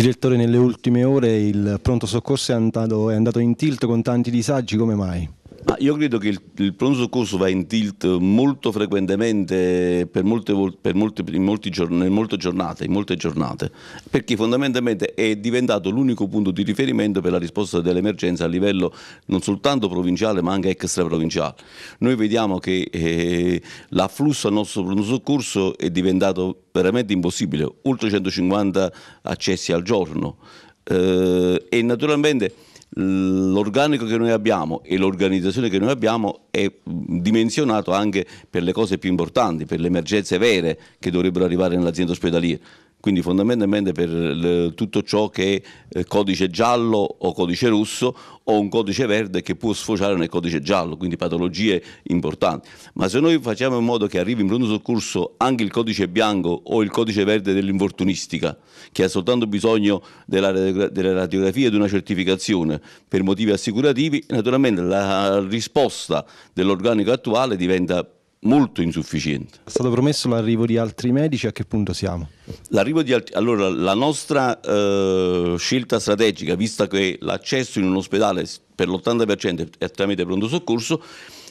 Direttore, nelle ultime ore il pronto soccorso è andato, è andato in tilt con tanti disagi, come mai? Ma io credo che il, il pronto soccorso va in tilt molto frequentemente per molte, per molte, in, molti, in, molte giornate, in molte giornate, perché fondamentalmente è diventato l'unico punto di riferimento per la risposta dell'emergenza a livello non soltanto provinciale ma anche extraprovinciale. Noi vediamo che eh, l'afflusso al nostro pronto soccorso è diventato veramente impossibile, oltre 150 accessi al giorno eh, e naturalmente l'organico che noi abbiamo e l'organizzazione che noi abbiamo è dimensionato anche per le cose più importanti, per le emergenze vere che dovrebbero arrivare nell'azienda ospedaliera quindi fondamentalmente per le, tutto ciò che è eh, codice giallo o codice rosso o un codice verde che può sfociare nel codice giallo, quindi patologie importanti. Ma se noi facciamo in modo che arrivi in pronto soccorso anche il codice bianco o il codice verde dell'infortunistica, che ha soltanto bisogno della, della radiografia e di una certificazione per motivi assicurativi, naturalmente la risposta dell'organico attuale diventa molto insufficiente. È stato promesso l'arrivo di altri medici, a che punto siamo? L'arrivo di Altri... Allora, la nostra eh, scelta strategica, vista che l'accesso in un ospedale per l'80% è tramite pronto soccorso,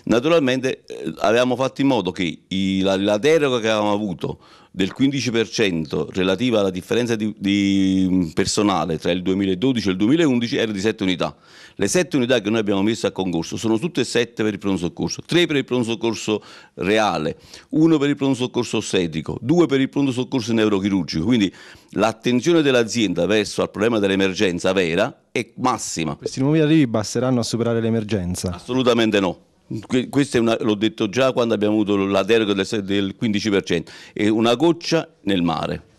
Naturalmente eh, avevamo fatto in modo che i, la, la, deroga che avevamo avuto del 15% relativa alla differenza di, di, mm, personale tra il 2012 e il 2011 era di 7 unità. Le 7 unità che noi abbiamo messo a concorso sono tutte 7 per il pronto soccorso, 3 per il pronto soccorso reale, 1 per il pronto soccorso ostetrico, 2 per il pronto soccorso neurochirurgico. Quindi l'attenzione dell'azienda verso il problema dell'emergenza vera è massima. Questi nuovi arrivi basteranno a superare l'emergenza? Assolutamente no questo è una, l'ho detto già quando abbiamo avuto la deroga del, 15%, è una goccia nel mare.